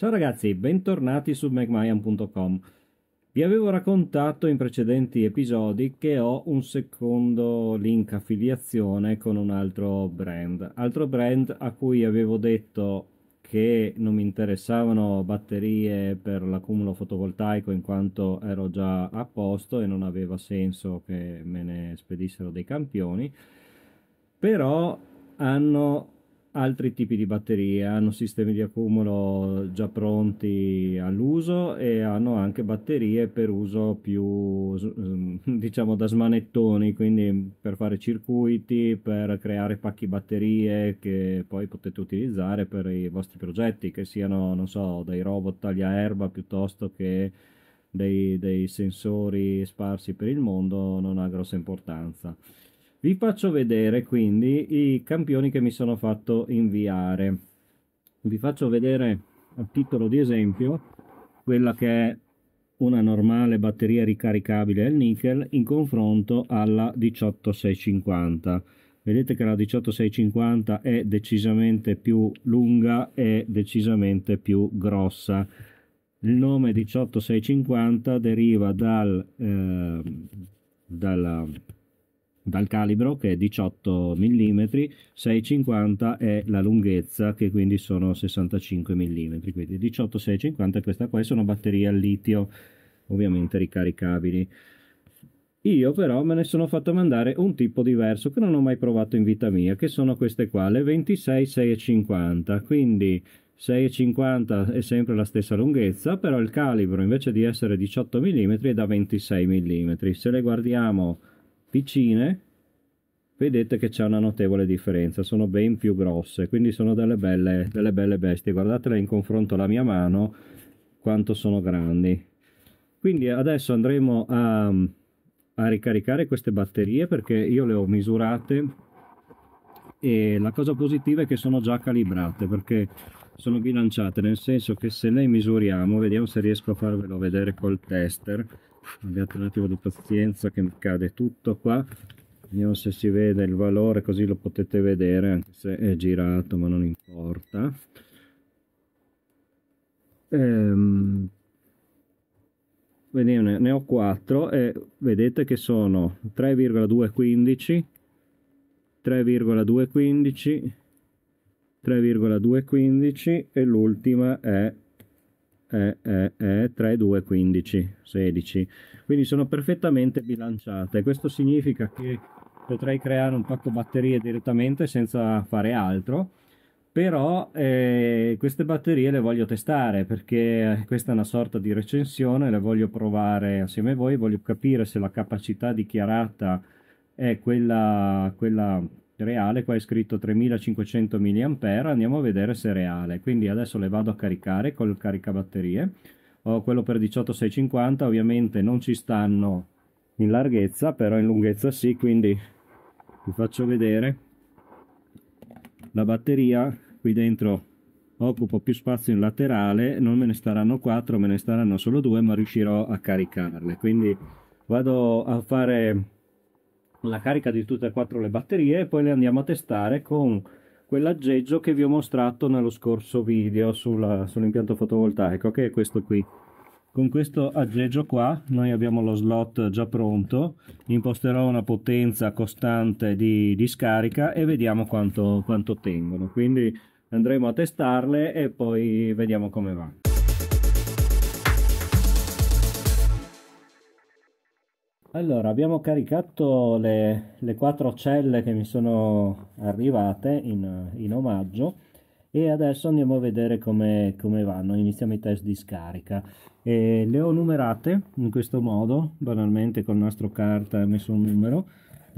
Ciao ragazzi, bentornati su megmayan.com. Vi avevo raccontato in precedenti episodi che ho un secondo link affiliazione con un altro brand, altro brand a cui avevo detto che non mi interessavano batterie per l'accumulo fotovoltaico in quanto ero già a posto e non aveva senso che me ne spedissero dei campioni, però hanno altri tipi di batterie, hanno sistemi di accumulo già pronti all'uso e hanno anche batterie per uso più ehm, diciamo da smanettoni, quindi per fare circuiti, per creare pacchi batterie che poi potete utilizzare per i vostri progetti, che siano non so, dei robot tagliaerba piuttosto che dei, dei sensori sparsi per il mondo, non ha grossa importanza. Vi faccio vedere quindi i campioni che mi sono fatto inviare. Vi faccio vedere a titolo di esempio quella che è una normale batteria ricaricabile al nickel in confronto alla 18650 vedete che la 18650 è decisamente più lunga e decisamente più grossa il nome 18650 deriva dal, eh, dalla dal calibro che è 18 mm, 650 è la lunghezza che quindi sono 65 mm, quindi 18 650 questa qua sono batterie al litio, ovviamente ricaricabili. Io però me ne sono fatto mandare un tipo diverso che non ho mai provato in vita mia, che sono queste qua, le 26 650, quindi 6,50 è sempre la stessa lunghezza, però il calibro invece di essere 18 mm è da 26 mm. Se le guardiamo piccine vedete che c'è una notevole differenza sono ben più grosse quindi sono delle belle, delle belle bestie guardatele in confronto alla mia mano quanto sono grandi quindi adesso andremo a, a ricaricare queste batterie perché io le ho misurate e la cosa positiva è che sono già calibrate perché sono bilanciate nel senso che se le misuriamo vediamo se riesco a farvelo vedere col tester abbiate un attimo di pazienza che cade tutto qua vediamo se si vede il valore così lo potete vedere anche se è girato ma non importa ehm, vedete, ne ho 4 e vedete che sono 3,215 3,215 3,215 e l'ultima è eh, eh, eh, 3, 2, 15, 16. Quindi sono perfettamente bilanciate. Questo significa che potrei creare un pacco batterie direttamente senza fare altro. Però eh, queste batterie le voglio testare perché questa è una sorta di recensione, le voglio provare assieme a voi, voglio capire se la capacità dichiarata è quella, quella reale, qua è scritto 3500 mAh, andiamo a vedere se è reale, quindi adesso le vado a caricare col caricabatterie, ho quello per 18650, ovviamente non ci stanno in larghezza, però in lunghezza sì, quindi vi faccio vedere la batteria, qui dentro occupo più spazio in laterale, non me ne staranno 4, me ne staranno solo 2, ma riuscirò a caricarle, quindi vado a fare la carica di tutte e quattro le batterie e poi le andiamo a testare con quell'aggeggio che vi ho mostrato nello scorso video sulla, sull'impianto fotovoltaico che è questo qui con questo aggeggio qua noi abbiamo lo slot già pronto imposterò una potenza costante di, di scarica e vediamo quanto, quanto tengono quindi andremo a testarle e poi vediamo come va Allora, abbiamo caricato le, le, quattro celle che mi sono arrivate in, in omaggio e adesso andiamo a vedere come, come vanno. Iniziamo i test di scarica. E le ho numerate in questo modo, banalmente col nastro carta ho messo un numero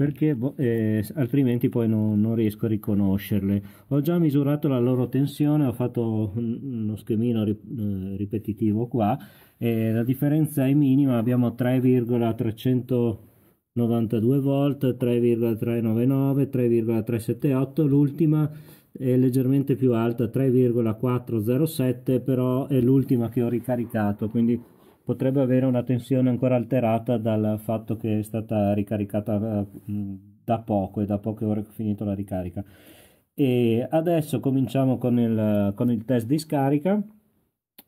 perché boh, eh, altrimenti poi non, non, riesco a riconoscerle. Ho già misurato la loro tensione, ho fatto uno schemino ri, eh, ripetitivo qua, eh, la differenza è minima, abbiamo 3,392 volt, 3,399, 3,378, l'ultima è leggermente più alta, 3,407, però è l'ultima che ho ricaricato, quindi potrebbe avere una tensione ancora alterata dal fatto che è stata ricaricata eh, da poco e da poche ore che ho finito la ricarica. E adesso cominciamo con il, con il test di scarica.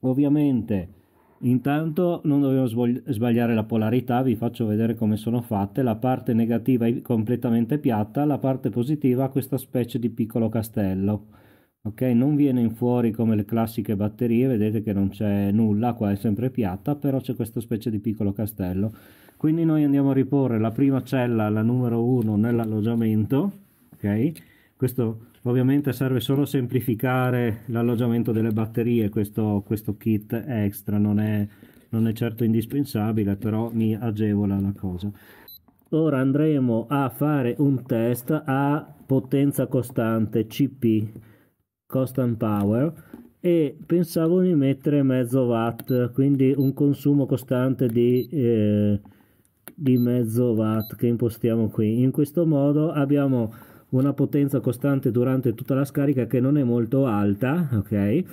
Ovviamente intanto non dobbiamo sbagliare la polarità, vi faccio vedere come sono fatte. La parte negativa è completamente piatta, la parte positiva ha questa specie di piccolo castello ok non viene fuori come le classiche batterie vedete che non c'è nulla qua è sempre piatta però c'è questa specie di piccolo castello quindi noi andiamo a riporre la prima cella la numero 1 nell'alloggiamento ok questo ovviamente serve solo a semplificare l'alloggiamento delle batterie questo, questo kit extra non è, non è certo indispensabile però mi agevola la cosa ora andremo a fare un test a potenza costante cp cost power e pensavo di mettere mezzo watt quindi un consumo costante di, eh, di mezzo watt che impostiamo qui in questo modo abbiamo una potenza costante durante tutta la scarica che non è molto alta ok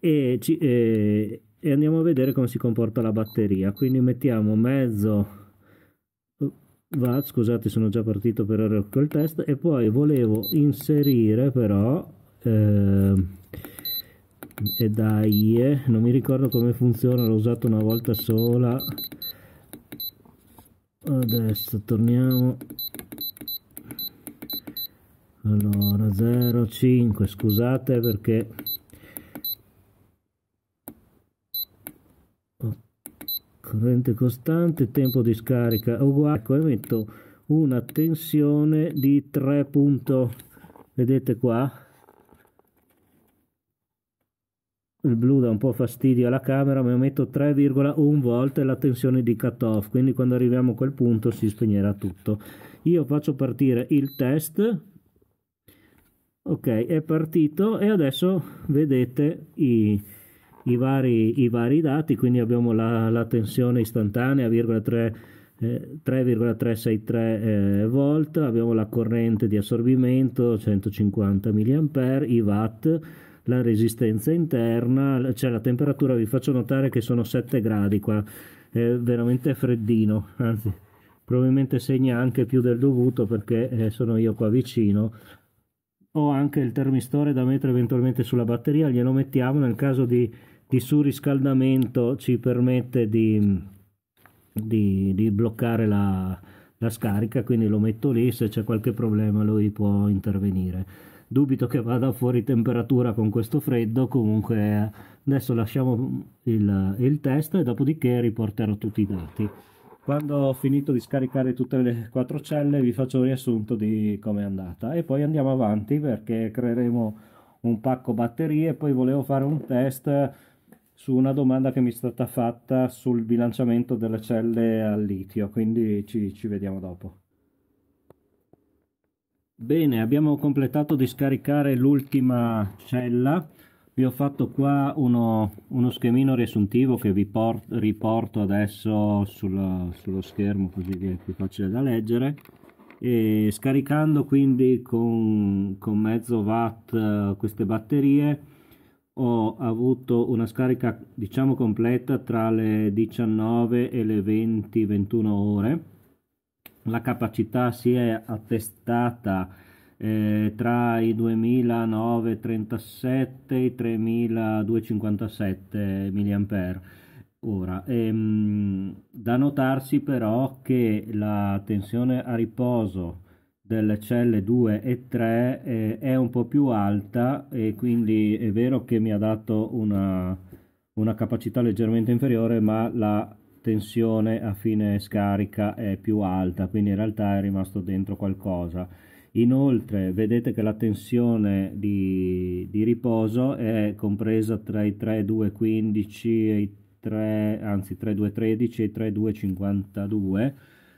e, ci, eh, e andiamo a vedere come si comporta la batteria quindi mettiamo mezzo watt scusate sono già partito per ora col test e poi volevo inserire però Ehm, e da eh, non mi ricordo come funziona l'ho usato una volta sola adesso torniamo allora 05 scusate perché corrente costante tempo di scarica uguale oh, ecco e metto una tensione di 3 punto vedete qua il blu dà un po' fastidio alla camera ma io metto 3,1 volte la tensione di cutoff, quindi quando arriviamo a quel punto si spegnerà tutto io faccio partire il test ok è partito e adesso vedete i, i, vari, i vari, dati quindi abbiamo la, la tensione istantanea 3,363 eh, eh, volt abbiamo la corrente di assorbimento 150 mA i watt la resistenza interna, cioè la temperatura vi faccio notare che sono 7 gradi qua, è veramente freddino, anzi probabilmente segna anche più del dovuto perché eh, sono io qua vicino. Ho anche il termistore da mettere eventualmente sulla batteria, glielo mettiamo nel caso di, di surriscaldamento ci permette di, di, di bloccare la, la scarica, quindi lo metto lì, se c'è qualche problema lui può intervenire dubito che vada fuori temperatura con questo freddo comunque adesso lasciamo il, il test e dopodiché riporterò tutti i dati quando ho finito di scaricare tutte le quattro celle vi faccio un riassunto di come è andata e poi andiamo avanti perché creeremo un pacco batterie poi volevo fare un test su una domanda che mi è stata fatta sul bilanciamento delle celle al litio quindi ci, ci vediamo dopo Bene, abbiamo completato di scaricare l'ultima cella. Vi ho fatto qua uno, uno schemino riassuntivo che vi porto, riporto adesso sul, sullo schermo così che è più facile da leggere. E scaricando quindi con, con mezzo watt eh, queste batterie ho avuto una scarica diciamo completa tra le 19 e le 20-21 ore la capacità si è attestata eh, tra i 2.937 e i 3.257 mAh. Ora, ehm, da notarsi però che la tensione a riposo delle celle 2 e 3 eh, è un po' più alta e quindi è vero che mi ha dato una, una capacità leggermente inferiore, ma la tensione a fine scarica è più alta, quindi in realtà è rimasto dentro qualcosa. Inoltre vedete che la tensione di, di riposo è compresa tra i 3215 e i 3, anzi 3213 e 3252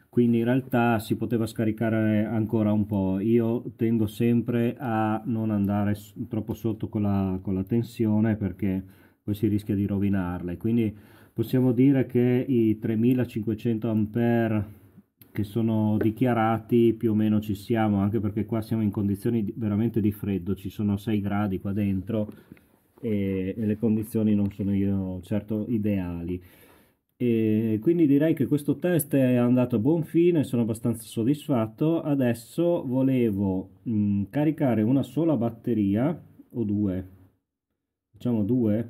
quindi in realtà si poteva scaricare ancora un po'. Io tendo sempre a non andare troppo sotto con la, con la tensione perché poi si rischia di rovinarle. Quindi possiamo dire che i 3500 ampere che sono dichiarati più o meno ci siamo anche perché qua siamo in condizioni veramente di freddo ci sono 6 gradi qua dentro e, e le condizioni non sono io, certo ideali e quindi direi che questo test è andato a buon fine sono abbastanza soddisfatto adesso volevo mh, caricare una sola batteria o due diciamo due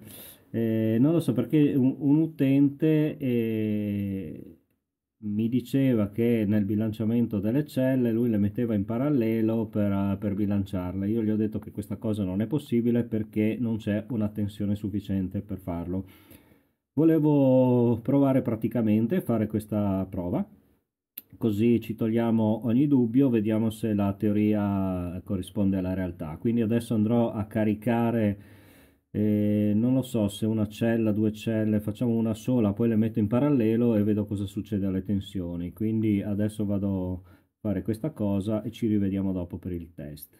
eh, non lo so perché un, un utente eh, mi diceva che nel bilanciamento delle celle lui le metteva in parallelo per, eh, per bilanciarle. Io gli ho detto che questa cosa non è possibile perché non c'è una tensione sufficiente per farlo. Volevo provare praticamente, fare questa prova così ci togliamo ogni dubbio, vediamo se la teoria corrisponde alla realtà. Quindi adesso andrò a caricare eh, non lo so se una cella, due celle, facciamo una sola, poi le metto in parallelo e vedo cosa succede alle tensioni. Quindi adesso vado a fare questa cosa e ci rivediamo dopo per il test.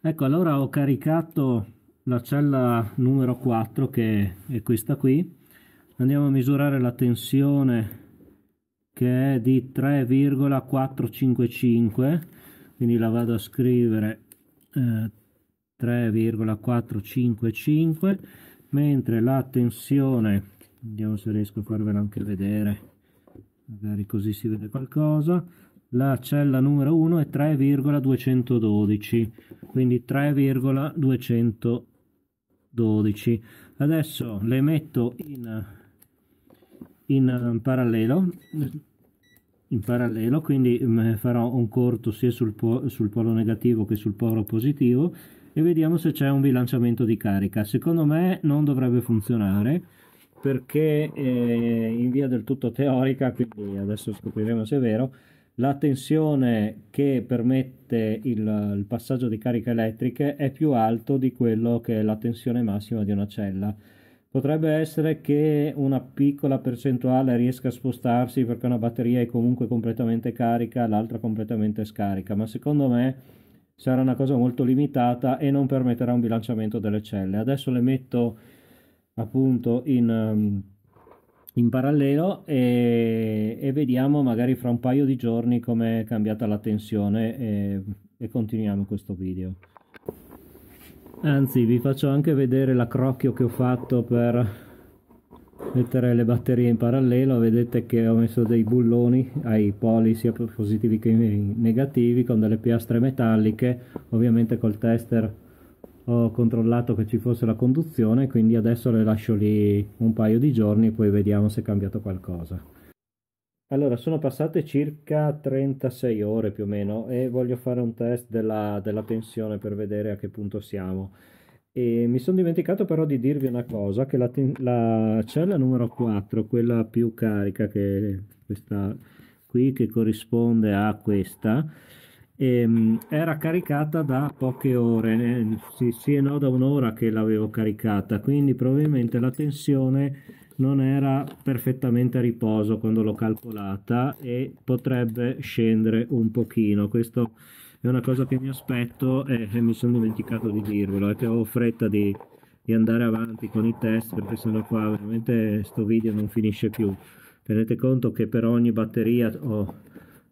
Ecco, allora ho caricato la cella numero 4 che è questa qui. Andiamo a misurare la tensione che è di 3,455, quindi la vado a scrivere eh, 3,455 mentre la tensione vediamo se riesco a farvela anche vedere magari così si vede qualcosa la cella numero 1 è 3,212 quindi 3,212 adesso le metto in, in um, parallelo in parallelo quindi mm, farò un corto sia sul, po sul polo negativo che sul polo positivo e vediamo se c'è un bilanciamento di carica secondo me non dovrebbe funzionare perché eh, in via del tutto teorica quindi adesso scopriremo se è vero la tensione che permette il, il passaggio di cariche elettriche è più alto di quello che è la tensione massima di una cella Potrebbe essere che una piccola percentuale riesca a spostarsi perché una batteria è comunque completamente carica, l'altra completamente scarica, ma secondo me sarà una cosa molto limitata e non permetterà un bilanciamento delle celle. Adesso le metto appunto in, ehm, in parallelo e, e, vediamo magari fra un paio di giorni come è cambiata la tensione e, e continuiamo questo video. Anzi vi faccio anche vedere l'accrocchio che ho fatto per mettere le batterie in parallelo vedete che ho messo dei bulloni ai poli sia positivi che negativi con delle piastre metalliche ovviamente col tester ho controllato che ci fosse la conduzione quindi adesso le lascio lì un paio di giorni e poi vediamo se è cambiato qualcosa allora sono passate circa 36 ore più o meno e voglio fare un test della, della tensione per vedere a che punto siamo e mi sono dimenticato però di dirvi una cosa, che la, ten- la cella numero 4, quella più carica che è questa qui, che corrisponde a questa, ehm, era caricata da poche ore, eh, sì, sì e no da un'ora che l'avevo caricata, quindi probabilmente la tensione non era perfettamente a riposo quando l'ho calcolata e potrebbe scendere un pochino. Questo è una cosa che mi aspetto eh, e mi sono dimenticato di dirvelo, è che ho fretta di, di andare avanti con i test perché sennò qua veramente sto video non finisce più. Tenete conto che per ogni batteria oh,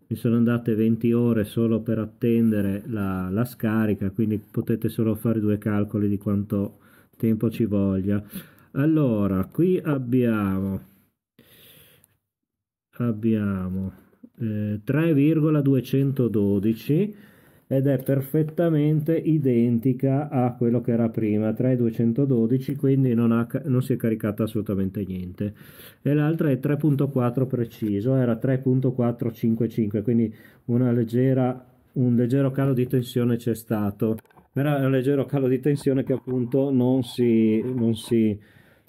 mi sono andate 20 ore solo per attendere la, la scarica, quindi potete solo fare due calcoli di quanto tempo ci voglia. Allora, qui abbiamo abbiamo eh, 3,212 ed è perfettamente identica a quello che era prima 3212 quindi non, ha, non si è caricata assolutamente niente e l'altra è 3.4 preciso era 3.455 quindi leggera, un leggero calo di tensione c'è stato era un leggero calo di tensione che appunto non si, non si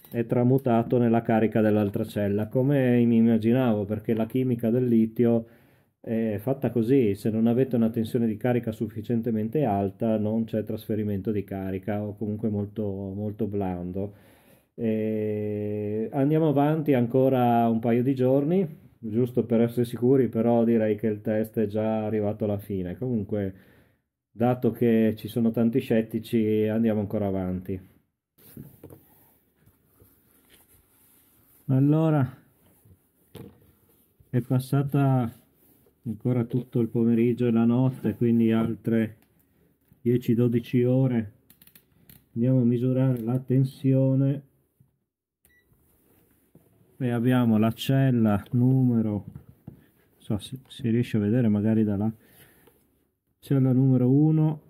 è tramutato nella carica dell'altra cella come mi immaginavo perché la chimica del litio è fatta così, se non avete una tensione di carica sufficientemente alta non c'è trasferimento di carica o comunque molto, molto blando. E andiamo avanti ancora un paio di giorni, giusto per essere sicuri, però direi che il test è già arrivato alla fine. Comunque, dato che ci sono tanti scettici, andiamo ancora avanti. Allora, è passata ancora tutto il pomeriggio e la notte quindi altre 10-12 ore andiamo a misurare la tensione e abbiamo la cella numero so se si riesce a vedere magari da là cella numero 1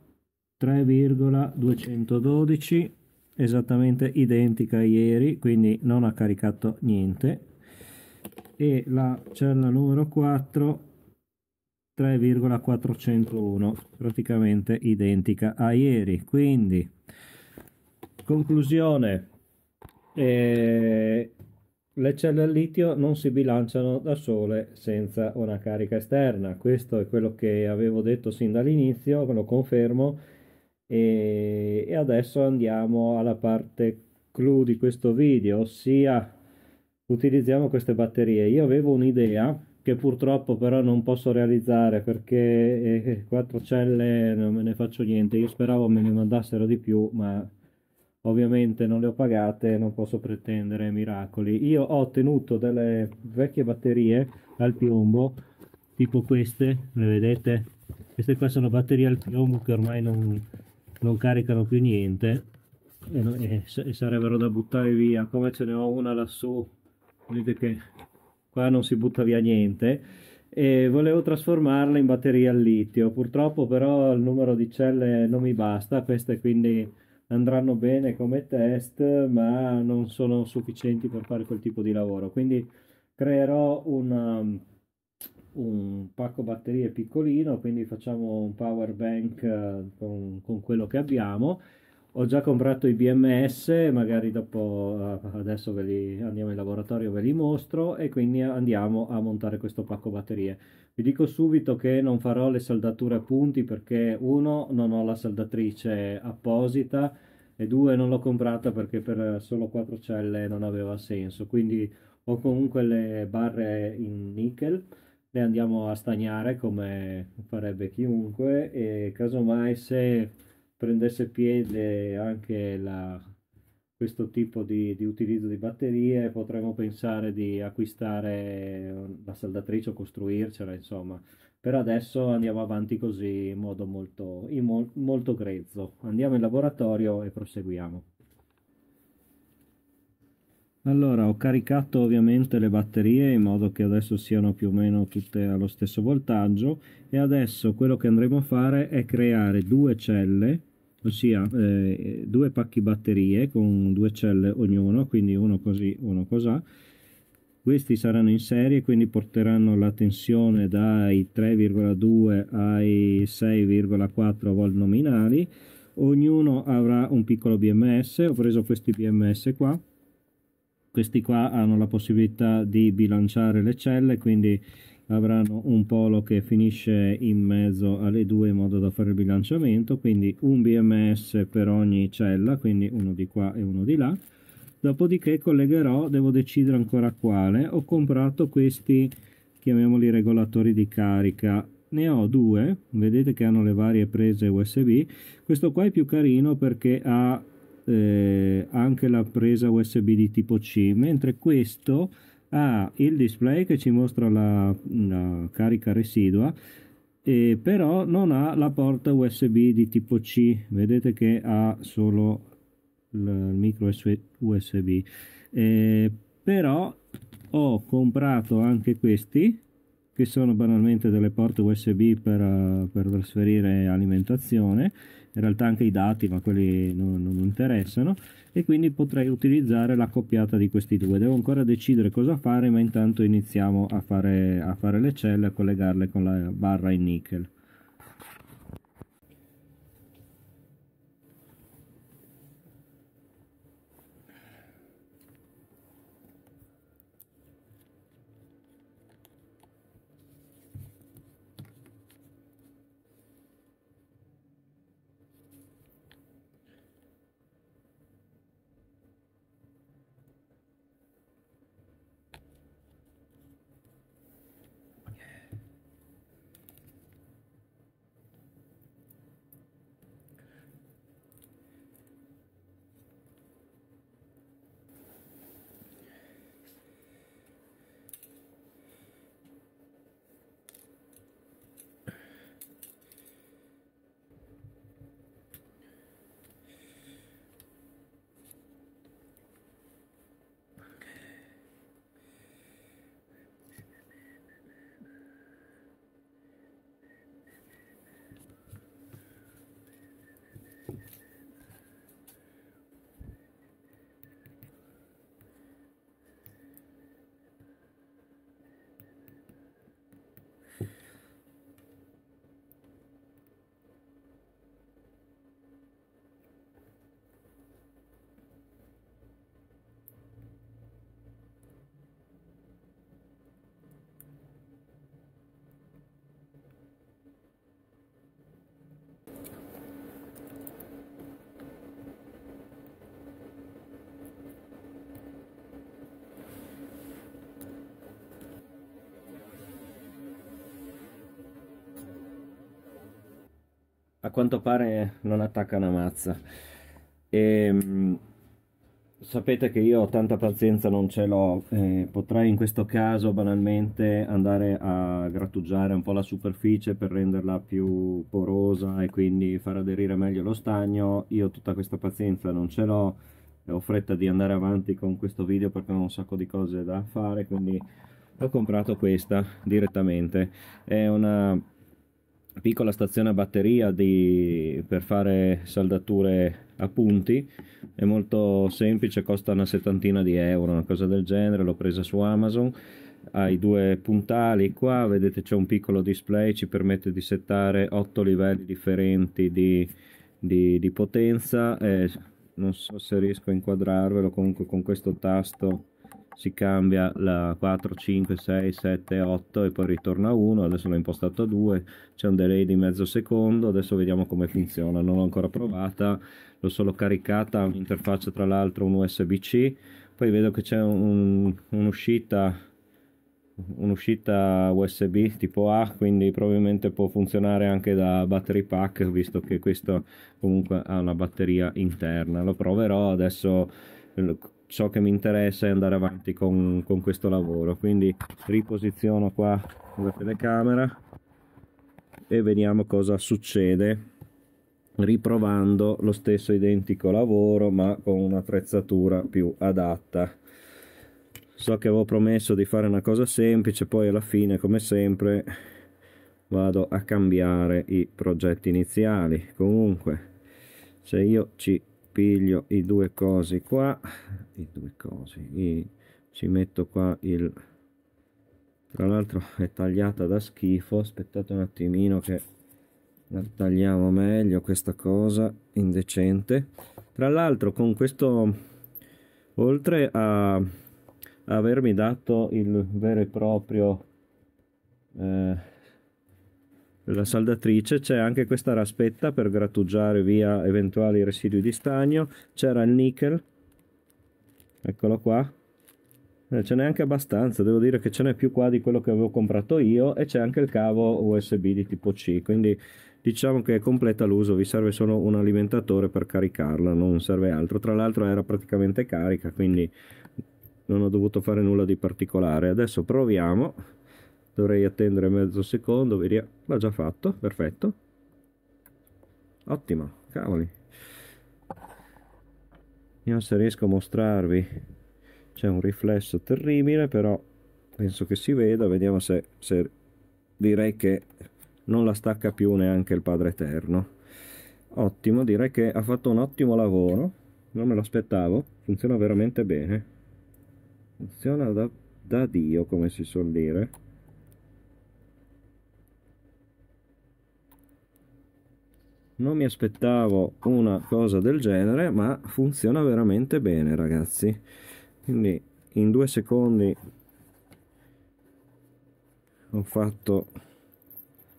3,212 esattamente identica a ieri quindi non ha caricato niente e la cella numero 4 3,401 praticamente identica a ieri quindi conclusione eh, le celle al litio non si bilanciano da sole senza una carica esterna questo è quello che avevo detto sin dall'inizio lo confermo e, e adesso andiamo alla parte clou di questo video ossia utilizziamo queste batterie io avevo un'idea che purtroppo però non posso realizzare perché 4 eh, celle non me ne faccio niente io speravo me ne mandassero di più ma ovviamente non le ho pagate non posso pretendere miracoli io ho ottenuto delle vecchie batterie al piombo tipo queste le vedete queste qua sono batterie al piombo che ormai non, non caricano più niente e, e, e sarebbero da buttare via come ce ne ho una lassù vedete che qua non si butta via niente e volevo trasformarla in batteria al litio purtroppo però il numero di celle non mi basta queste quindi andranno bene come test ma non sono sufficienti per fare quel tipo di lavoro quindi creerò una, un pacco batterie piccolino quindi facciamo un power bank eh, con, con quello che abbiamo ho già comprato i BMS, magari dopo, eh, adesso ve li, andiamo in laboratorio, ve li mostro e quindi andiamo a montare questo pacco batterie. Vi dico subito che non farò le saldature a punti perché uno, non ho la saldatrice apposita e due, non l'ho comprata perché per solo 4 celle non aveva senso, quindi ho comunque le barre in nickel le andiamo a stagnare come farebbe chiunque e casomai se prendesse piede anche la, questo tipo di, di, utilizzo di batterie potremmo pensare di acquistare la saldatrice o costruircela insomma per adesso andiamo avanti così in modo molto, in mol, molto grezzo andiamo in laboratorio e proseguiamo allora ho caricato ovviamente le batterie in modo che adesso siano più o meno tutte allo stesso voltaggio e adesso quello che andremo a fare è creare due celle ossia eh, due pacchi batterie con due celle ognuno, quindi uno così, uno così. Questi saranno in serie, quindi porteranno la tensione dai 3,2 ai 6,4 volt nominali. Ognuno avrà un piccolo BMS, ho preso questi BMS qua. Questi qua hanno la possibilità di bilanciare le celle, quindi avranno un polo che finisce in mezzo alle due in modo da fare il bilanciamento quindi un BMS per ogni cella quindi uno di qua e uno di là dopodiché collegherò devo decidere ancora quale ho comprato questi chiamiamoli regolatori di carica ne ho due vedete che hanno le varie prese usb questo qua è più carino perché ha eh, anche la presa usb di tipo c mentre questo ha il display che ci mostra la, la carica residua eh, però non ha la porta USB di tipo C, vedete che ha solo il micro USB. Eh, però ho comprato anche questi, che sono banalmente delle porte USB per, eh, per trasferire alimentazione, in realtà anche i dati ma quelli non, non mi interessano e quindi potrei utilizzare la copiata di questi due devo ancora decidere cosa fare ma intanto iniziamo a fare, a fare le celle a collegarle con la barra in nickel a quanto pare non attacca una mazza. E, ehm, sapete che io tanta pazienza non ce l'ho, eh, potrei in questo caso banalmente andare a grattugiare un po' la superficie per renderla più porosa e quindi far aderire meglio lo stagno, io tutta questa pazienza non ce l'ho, ho fretta di andare avanti con questo video perché ho un sacco di cose da fare, quindi ho comprato questa direttamente, è una piccola stazione a batteria di, per fare saldature a punti è molto semplice costa una settantina di euro una cosa del genere l'ho presa su amazon ha i due puntali qua vedete c'è un piccolo display ci permette di settare otto livelli differenti di, di, di potenza eh, non so se riesco a inquadrarvelo comunque con questo tasto si cambia la 4, 5, 6, 7, 8 e poi ritorna a 1, adesso l'ho impostato a 2, c'è un delay di mezzo secondo, adesso vediamo come funziona, non l'ho ancora provata, l'ho solo caricata, interfaccia tra l'altro un USB-C, poi vedo che c'è un'uscita un un'uscita USB tipo A, quindi probabilmente può funzionare anche da battery pack, visto che questo comunque ha una batteria interna. Lo proverò adesso ciò che mi interessa è andare avanti con, con questo lavoro quindi riposiziono qua la telecamera e vediamo cosa succede riprovando lo stesso identico lavoro ma con un'attrezzatura più adatta so che avevo promesso di fare una cosa semplice poi alla fine come sempre vado a cambiare i progetti iniziali comunque se io ci piglio i due cosi qua i due cosi i, ci metto qua il tra l'altro è tagliata da schifo aspettate un attimino che la tagliamo meglio questa cosa indecente tra l'altro con questo oltre a avermi dato il vero e proprio eh, la saldatrice, c'è anche questa raspetta per grattugiare via eventuali residui di stagno, c'era il nickel, eccolo qua, eh, ce n'è anche abbastanza, devo dire che ce n'è più qua di quello che avevo comprato io e c'è anche il cavo USB di tipo C, quindi diciamo che è completa l'uso, vi serve solo un alimentatore per caricarla, non serve altro, tra l'altro era praticamente carica, quindi non ho dovuto fare nulla di particolare. Adesso proviamo dovrei attendere mezzo secondo vediamo l'ha già fatto perfetto ottimo cavoli vediamo se riesco a mostrarvi c'è un riflesso terribile però penso che si veda vediamo se, se direi che non la stacca più neanche il padre eterno ottimo direi che ha fatto un ottimo lavoro non me l'aspettavo funziona veramente bene funziona da, da dio come si suol dire non mi aspettavo una cosa del genere ma funziona veramente bene ragazzi quindi in due secondi ho fatto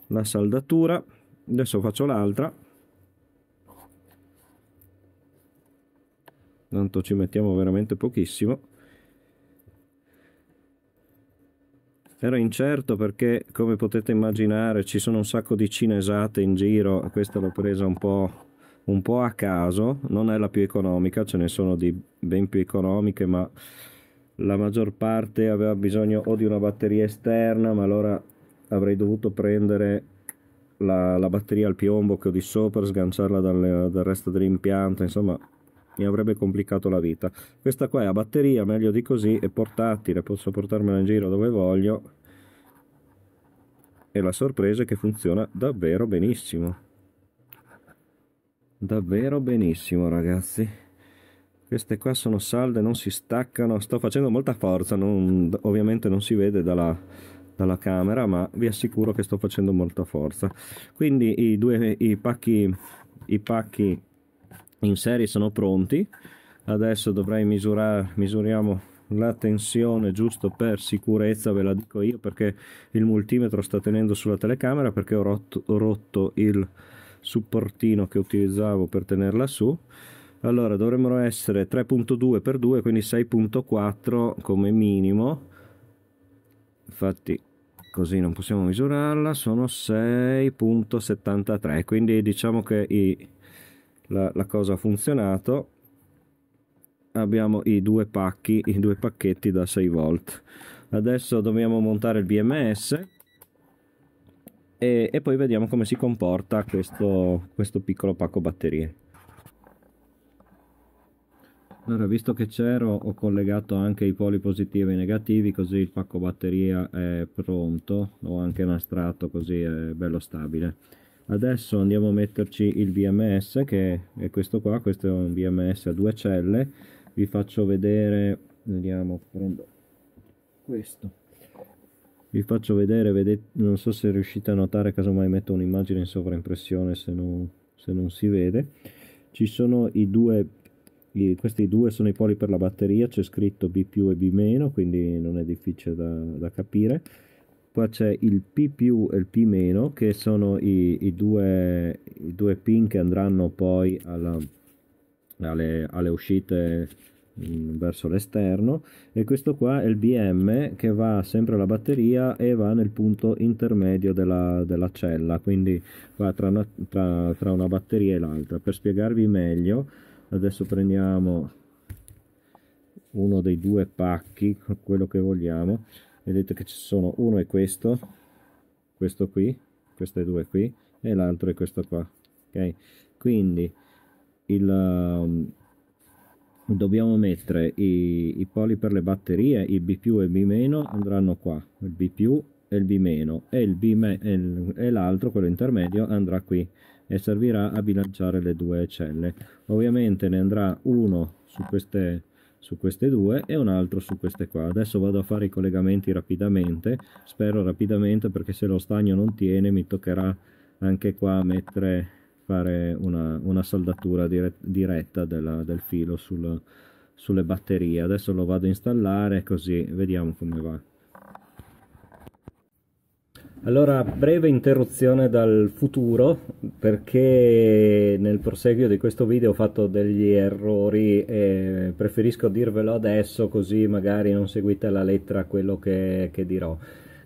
la saldatura adesso faccio l'altra tanto ci mettiamo veramente pochissimo Era incerto perché, come potete immaginare, ci sono un sacco di cinesate in giro, questa l'ho presa un po', un po' a caso, non è la più economica, ce ne sono di ben più economiche, ma la maggior parte aveva bisogno o di una batteria esterna, ma allora avrei dovuto prendere la, la batteria al piombo che ho di sopra, sganciarla dal, dal resto dell'impianto, insomma mi avrebbe complicato la vita. Questa qua è a batteria, meglio di così, è portatile, posso portarmela in giro dove voglio. E la sorpresa è che funziona davvero benissimo. Davvero benissimo, ragazzi. Queste qua sono salde, non si staccano. Sto facendo molta forza, non, ovviamente non si vede dalla, dalla camera, ma vi assicuro che sto facendo molta forza. Quindi i due i pacchi, i pacchi in serie sono pronti adesso dovrei misurare misuriamo la tensione giusto per sicurezza ve la dico io perché il multimetro sta tenendo sulla telecamera perché ho rotto, ho rotto il supportino che utilizzavo per tenerla su allora dovremmo essere 3.2 x 2 quindi 6.4 come minimo infatti così non possiamo misurarla sono 6.73 quindi diciamo che i la, la cosa ha funzionato abbiamo i due pacchi i due pacchetti da 6 volt adesso dobbiamo montare il BMS e, e poi vediamo come si comporta questo, questo piccolo pacco batterie allora visto che c'ero ho collegato anche i poli positivi e negativi così il pacco batteria è pronto ho anche nastrato così è bello stabile adesso andiamo a metterci il VMS che è questo qua questo è un VMS a due celle vi faccio vedere vediamo prendo questo vi faccio vedere vedete, non so se riuscite a notare casomai metto un'immagine in sovraimpressione se non, se non si vede ci sono i due i, questi due sono i poli per la batteria c'è scritto B più e B meno quindi non è difficile da, da capire qua c'è il P più e il P meno che sono i, i, due, i, due, pin che andranno poi alla, alle, alle, uscite mm, verso l'esterno e questo qua è il BM che va sempre alla batteria e va nel punto intermedio della, della cella quindi va tra una, tra, tra una batteria e l'altra per spiegarvi meglio adesso prendiamo uno dei due pacchi quello che vogliamo vedete che ci sono uno è questo questo qui queste due qui e l'altro è questo qua ok quindi il, um, dobbiamo mettere i, i, poli per le batterie il B più e il B meno andranno qua il B più e il B meno e il B e l'altro quello intermedio andrà qui e servirà a bilanciare le due celle ovviamente ne andrà uno su queste su queste due e un altro su queste qua adesso vado a fare i collegamenti rapidamente spero rapidamente perché se lo stagno non tiene mi toccherà anche qua mettere fare una, una saldatura dire, diretta della, del filo sul, sulle batterie adesso lo vado a installare così vediamo come va allora, breve interruzione dal futuro perché nel proseguio di questo video ho fatto degli errori e preferisco dirvelo adesso così magari non seguite la lettera a quello che, che dirò.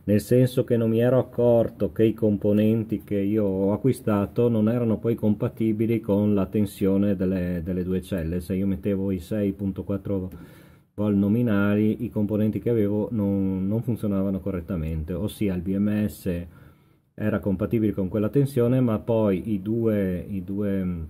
Nel senso che non mi ero accorto che i componenti che io ho acquistato non erano poi compatibili con la tensione delle, delle due celle. Se io mettevo i 6.4 vol nominali i componenti che avevo non, non funzionavano correttamente ossia il BMS era compatibile con quella tensione ma poi i due, i due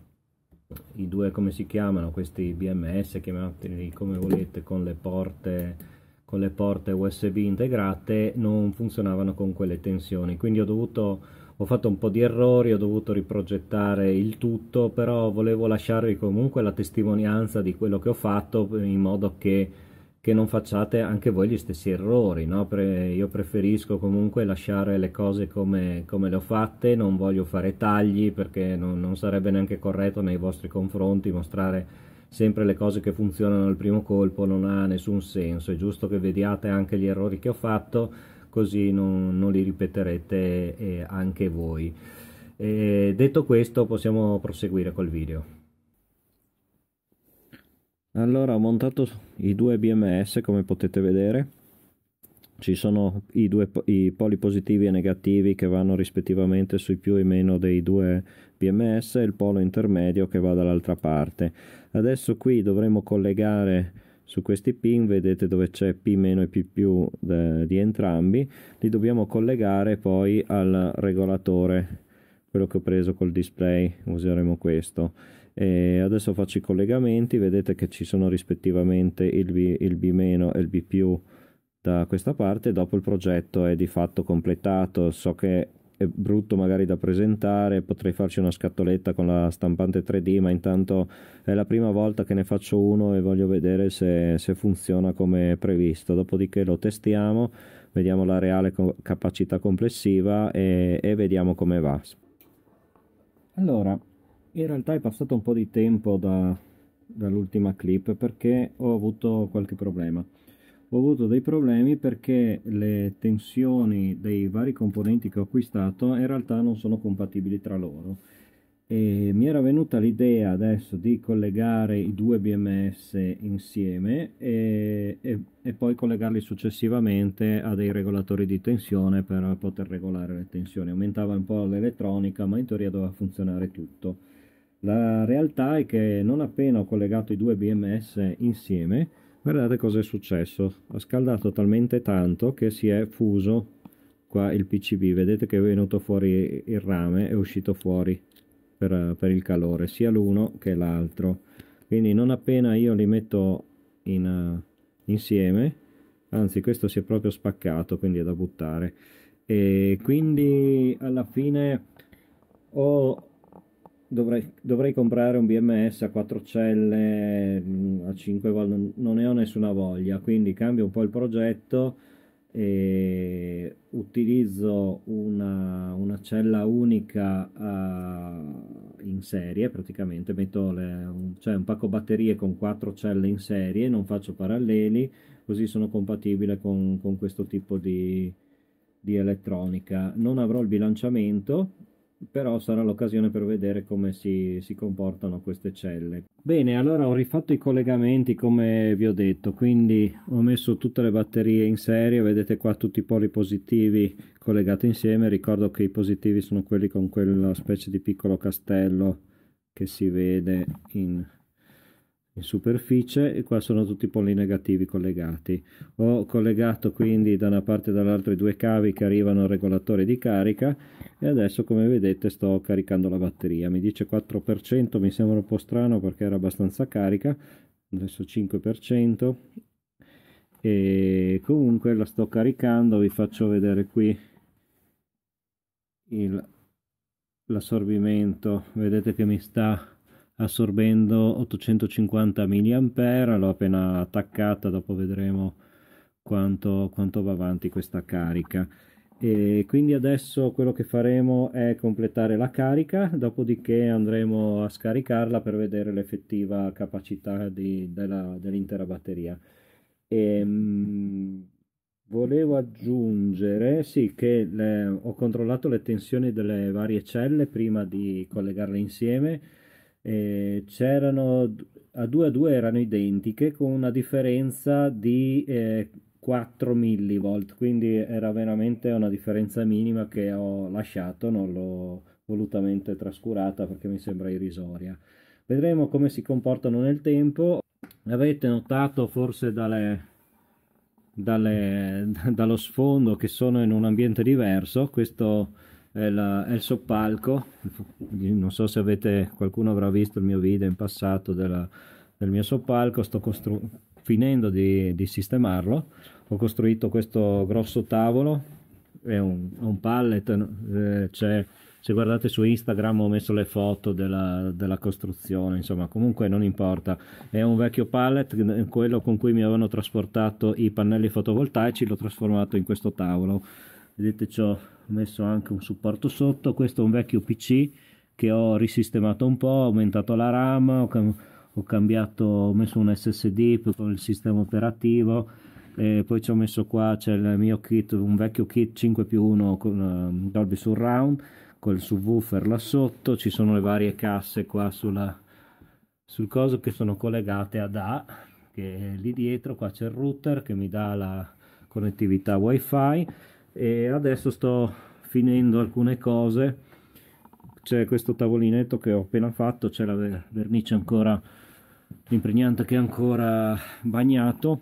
i due come si chiamano questi BMS chiamateli come volete con le porte con le porte USB integrate non funzionavano con quelle tensioni quindi ho dovuto ho fatto un po' di errori, ho dovuto riprogettare il tutto, però volevo lasciarvi comunque la testimonianza di quello che ho fatto in modo che, che non facciate anche voi gli stessi errori. No? Pre io preferisco comunque lasciare le cose come, come, le ho fatte, non voglio fare tagli perché non, non sarebbe neanche corretto nei vostri confronti mostrare sempre le cose che funzionano al primo colpo non ha nessun senso, è giusto che vediate anche gli errori che ho fatto così non, non li ripeterete eh, anche voi. Eh, detto questo possiamo proseguire col video. Allora ho montato i due BMS come potete vedere, ci sono i due i poli positivi e negativi che vanno rispettivamente sui più e meno dei due BMS e il polo intermedio che va dall'altra parte. Adesso qui dovremo collegare su questi pin vedete dove c'è P- e P di entrambi li dobbiamo collegare poi al regolatore quello che ho preso col display useremo questo e adesso faccio i collegamenti vedete che ci sono rispettivamente il B, il B- e il B da questa parte dopo il progetto è di fatto completato so che è brutto magari da presentare, potrei farci una scatoletta con la stampante 3D, ma intanto è la prima volta che ne faccio uno e voglio vedere se, se funziona come previsto. Dopodiché lo testiamo, vediamo la reale co capacità complessiva e, e vediamo come va. Allora, in realtà è passato un po' di tempo da, dall'ultima clip perché ho avuto qualche problema ho avuto dei problemi perché le tensioni dei vari componenti che ho acquistato in realtà non sono compatibili tra loro e mi era venuta l'idea adesso di collegare i due BMS insieme e, e, e, poi collegarli successivamente a dei regolatori di tensione per poter regolare le tensioni aumentava un po' l'elettronica ma in teoria doveva funzionare tutto la realtà è che non appena ho collegato i due BMS insieme Guardate cosa è successo. Ha scaldato talmente tanto che si è fuso qua il PCB. Vedete che è venuto fuori il rame, è uscito fuori per, per il calore, sia l'uno che l'altro. Quindi non appena io li metto in, eh, insieme, anzi questo si è proprio spaccato, quindi è da buttare. E quindi alla fine ho Dovrei, dovrei, comprare un BMS a 4 celle mm, a 5 volt, non ne ho nessuna voglia, quindi cambio un po' il progetto e utilizzo una, una cella unica uh, in serie praticamente, metto le, un, cioè un pacco batterie con quattro celle in serie, non faccio paralleli, così sono compatibile con, con questo tipo di, di elettronica. Non avrò il bilanciamento però sarà l'occasione per vedere come si, si, comportano queste celle. Bene, allora ho rifatto i collegamenti come vi ho detto, quindi ho messo tutte le batterie in serie, vedete qua tutti i poli positivi collegati insieme, ricordo che i positivi sono quelli con quella specie di piccolo castello che si vede in in superficie e qua sono tutti i polli negativi collegati ho collegato quindi da una parte e dall'altra i due cavi che arrivano al regolatore di carica e adesso come vedete sto caricando la batteria mi dice 4% mi sembra un po' strano perché era abbastanza carica adesso 5% e comunque la sto caricando vi faccio vedere qui l'assorbimento vedete che mi sta assorbendo 850 mAh, l'ho appena attaccata, dopo vedremo quanto, quanto va avanti questa carica. E quindi adesso quello che faremo è completare la carica, dopodiché andremo a scaricarla per vedere l'effettiva capacità dell'intera dell batteria. E, ehm, mh, volevo aggiungere sì, che le, ho controllato le tensioni delle varie celle prima di collegarle insieme eh, c'erano a 2 a 2 erano identiche con una differenza di eh, 4 millivolt quindi era veramente una differenza minima che ho lasciato non l'ho volutamente trascurata perché mi sembra irrisoria vedremo come si comportano nel tempo avete notato forse dalle, dalle, dallo sfondo che sono in un ambiente diverso questo è, la, è il soppalco non so se avete qualcuno avrà visto il mio video in passato della, del mio soppalco sto finendo di, di, sistemarlo ho costruito questo grosso tavolo è un, un pallet eh, c'è se guardate su Instagram ho messo le foto della, della, costruzione, insomma comunque non importa, è un vecchio pallet, quello con cui mi avevano trasportato i pannelli fotovoltaici, l'ho trasformato in questo tavolo vedete ci ho messo anche un supporto sotto questo è un vecchio pc che ho risistemato un po' ho aumentato la ram ho, cam ho cambiato ho messo un ssd con il sistema operativo e poi ci ho messo qua c'è il mio kit un vecchio kit 5 più 1 con uh, Dolby Surround col subwoofer là sotto ci sono le varie casse qua sulla, sul coso che sono collegate ad A che è lì dietro qua c'è il router che mi dà la connettività wifi e adesso sto finendo alcune cose c'è questo tavolinetto che ho appena fatto c'è la vernice ancora l'impregnante che è ancora bagnato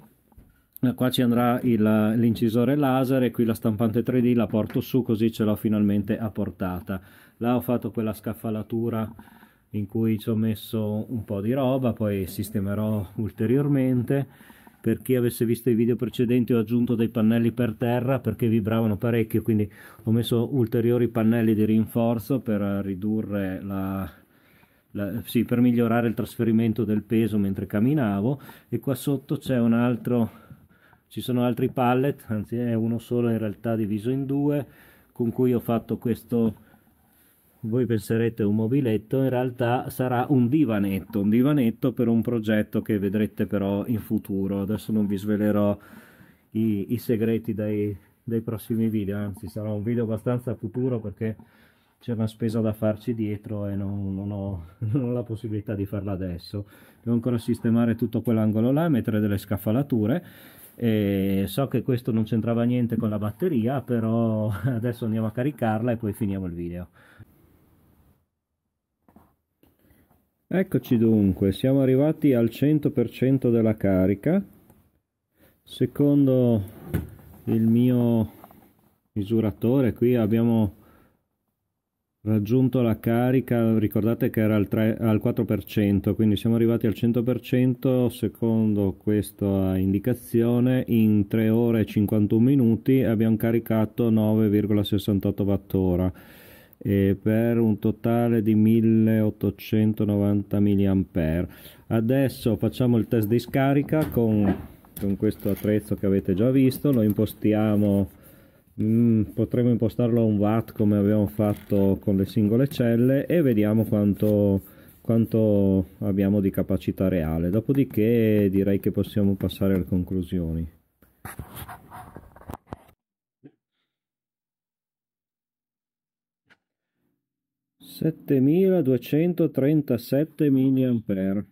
qua ci andrà l'incisore laser e qui la stampante 3D la porto su così ce l'ho finalmente a portata là ho fatto quella scaffalatura in cui ci ho messo un po' di roba poi sistemerò ulteriormente per chi avesse visto i video precedenti ho aggiunto dei pannelli per terra perché vibravano parecchio quindi ho messo ulteriori pannelli di rinforzo per ridurre la, la, sì, per migliorare il trasferimento del peso mentre camminavo e qua sotto c'è un altro ci sono altri pallet anzi è uno solo in realtà diviso in due con cui ho fatto questo voi penserete un mobiletto, in realtà sarà un divanetto, un divanetto per un progetto che vedrete però in futuro. Adesso non vi svelerò i, i segreti dei, dai prossimi video, anzi sarà un video abbastanza futuro perché c'è una spesa da farci dietro e non, non, ho, non, ho, la possibilità di farla adesso. Devo ancora sistemare tutto quell'angolo là, mettere delle scaffalature. E so che questo non c'entrava niente con la batteria, però adesso andiamo a caricarla e poi finiamo il video. Eccoci dunque, siamo arrivati al 100% della carica. Secondo il mio misuratore qui abbiamo raggiunto la carica, ricordate che era al, 3, al 4%, quindi siamo arrivati al 100% secondo questa indicazione in 3 ore e 51 minuti abbiamo caricato 9,68 watt ora eh, per un totale di 1890 mAh. Adesso facciamo il test di scarica con, con questo attrezzo che avete già visto, lo impostiamo, mm, potremmo impostarlo a un watt come abbiamo fatto con le singole celle e vediamo quanto, quanto abbiamo di capacità reale dopodiché direi che possiamo passare alle conclusioni 7237 mAh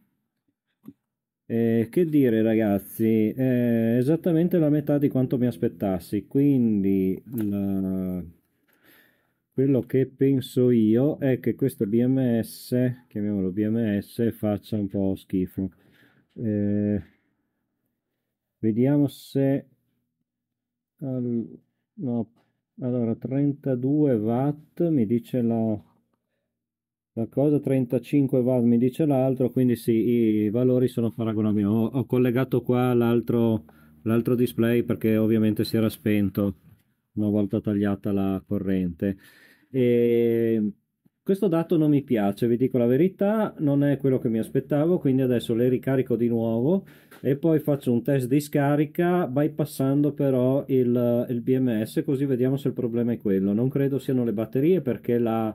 E che dire ragazzi è esattamente la metà di quanto mi aspettassi quindi la... quello che penso io è che questo BMS chiamiamolo BMS faccia un po' schifo eh, vediamo se All... no. allora 32 watt mi dice la la cosa 35 VAR mi dice l'altro, quindi sì, i valori sono paragonabili. Ho, ho collegato qua l'altro, l'altro display perché ovviamente si era spento una volta tagliata la corrente. E questo dato non mi piace, vi dico la verità, non è quello che mi aspettavo, quindi adesso le ricarico di nuovo e poi faccio un test di scarica bypassando però il, il BMS così vediamo se il problema è quello. Non credo siano le batterie perché la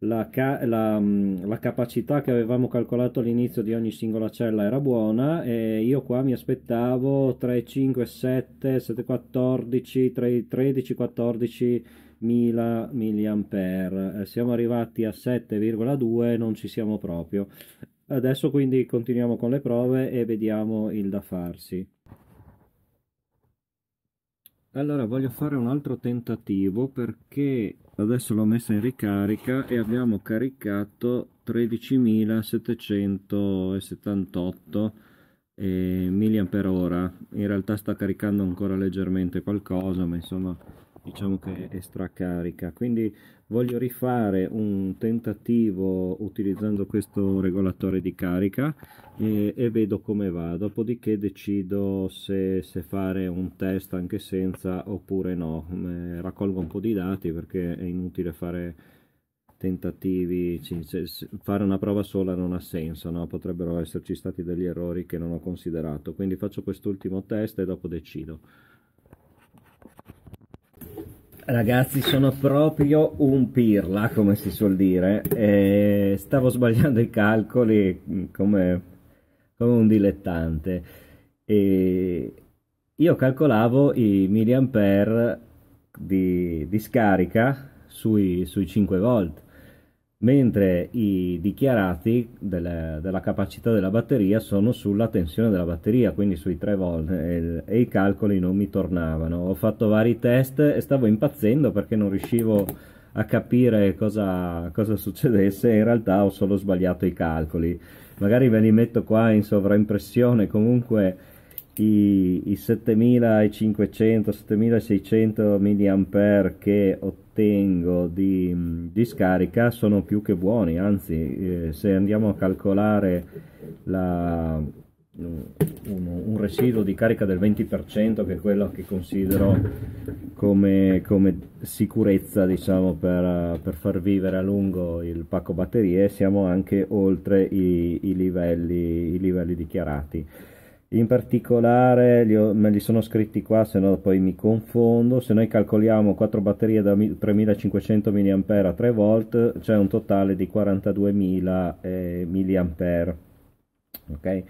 la, ca- la, mm, la, capacità che avevamo calcolato all'inizio di ogni singola cella era buona e io qua mi aspettavo 3, 5, 7, 7, 14, 3, 13, 14 mila milliampere eh, siamo arrivati a 7,2 non ci siamo proprio adesso quindi continuiamo con le prove e vediamo il da farsi allora voglio fare un altro tentativo perché adesso l'ho messa in ricarica e abbiamo caricato 13.778 eh, mAh. In realtà sta caricando ancora leggermente qualcosa ma insomma diciamo che è stracarica. Quindi voglio rifare un tentativo utilizzando questo regolatore di carica e, e vedo come va dopodiché decido se, se, fare un test anche senza oppure no eh, raccolgo un po' di dati perché è inutile fare tentativi fare una prova sola non ha senso no? potrebbero esserci stati degli errori che non ho considerato quindi faccio quest'ultimo test e dopo decido Ragazzi sono proprio un pirla come si suol dire e stavo sbagliando i calcoli mm, come, come un dilettante e io calcolavo i milliampere di, di scarica sui, sui 5 volt mentre i dichiarati delle, della capacità della batteria sono sulla tensione della batteria, quindi sui 3 volt e, e, i calcoli non mi tornavano. Ho fatto vari test e stavo impazzendo perché non riuscivo a capire cosa, cosa succedesse, in realtà ho solo sbagliato i calcoli. Magari ve li metto qua in sovraimpressione, comunque i, i 7500-7600 mAh che ottengo di, di, scarica sono più che buoni, anzi eh, se andiamo a calcolare la, un, un, residuo di carica del 20% che è quello che considero come, come sicurezza diciamo, per, per, far vivere a lungo il pacco batterie siamo anche oltre i, i, livelli, i livelli dichiarati in particolare li ho, me li sono scritti qua se no poi mi confondo se noi calcoliamo 4 batterie da 3500 mAh a 3 volt c'è un totale di 42.000 eh, mAh ok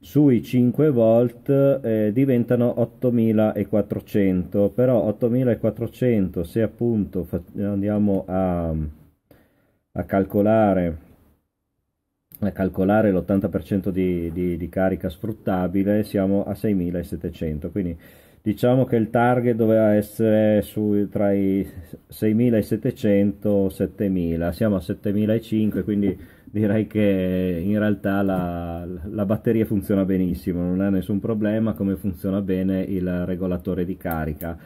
sui 5 volt eh, diventano 8400 però 8400 se appunto andiamo a, a calcolare a calcolare l'80% di, di, di, carica sfruttabile siamo a 6700 quindi diciamo che il target doveva essere su, tra i 6700 e 7000 siamo a 7500 quindi direi che in realtà la, la, batteria funziona benissimo non ha nessun problema come funziona bene il regolatore di carica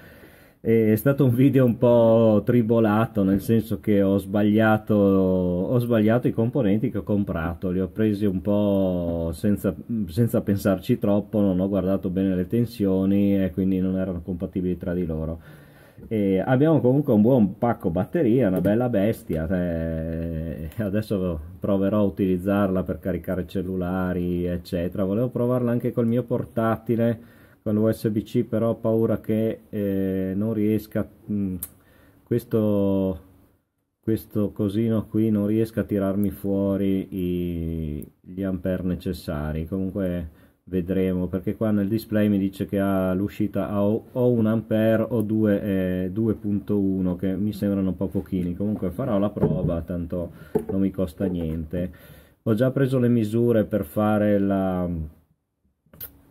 è stato un video un po' tribolato nel senso che ho sbagliato, ho sbagliato i componenti che ho comprato, li ho presi un po' senza, senza, pensarci troppo, non ho guardato bene le tensioni e quindi non erano compatibili tra di loro. E abbiamo comunque un buon pacco batteria, una bella bestia, eh, adesso proverò a utilizzarla per caricare cellulari eccetera, volevo provarla anche col mio portatile con l'USB-C però ho paura che eh, non riesca mm, questo questo cosino qui non riesca a tirarmi fuori i, gli ampere necessari comunque vedremo perché qua nel display mi dice che ha l'uscita o, o, un ampere o 2.1 eh, che mi sembrano un po' pochini comunque farò la prova tanto non mi costa niente ho già preso le misure per fare la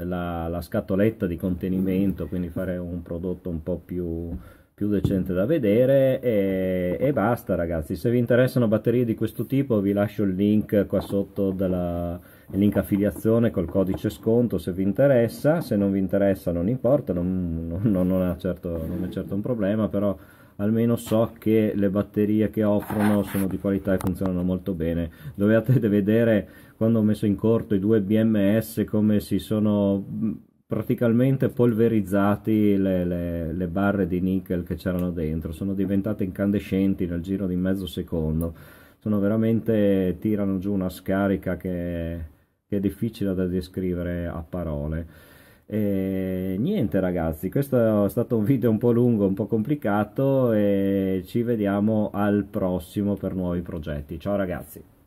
la, la scatoletta di contenimento, quindi fare un prodotto un po' più, più decente da vedere e, e, basta ragazzi, se vi interessano batterie di questo tipo vi lascio il link qua sotto della link affiliazione col codice sconto se vi interessa, se non vi interessa non importa, non, non, non, certo, non è certo un problema, però almeno so che le batterie che offrono sono di qualità e funzionano molto bene. Dovete vedere quando ho messo in corto i due BMS come si sono mm, praticamente polverizzati le, le, le barre di nickel che c'erano dentro, sono diventate incandescenti nel giro di mezzo secondo, sono veramente, tirano giù una scarica che, che è difficile da descrivere a parole. E niente ragazzi, questo è stato un video un po' lungo, un po' complicato e ci vediamo al prossimo per nuovi progetti. Ciao ragazzi!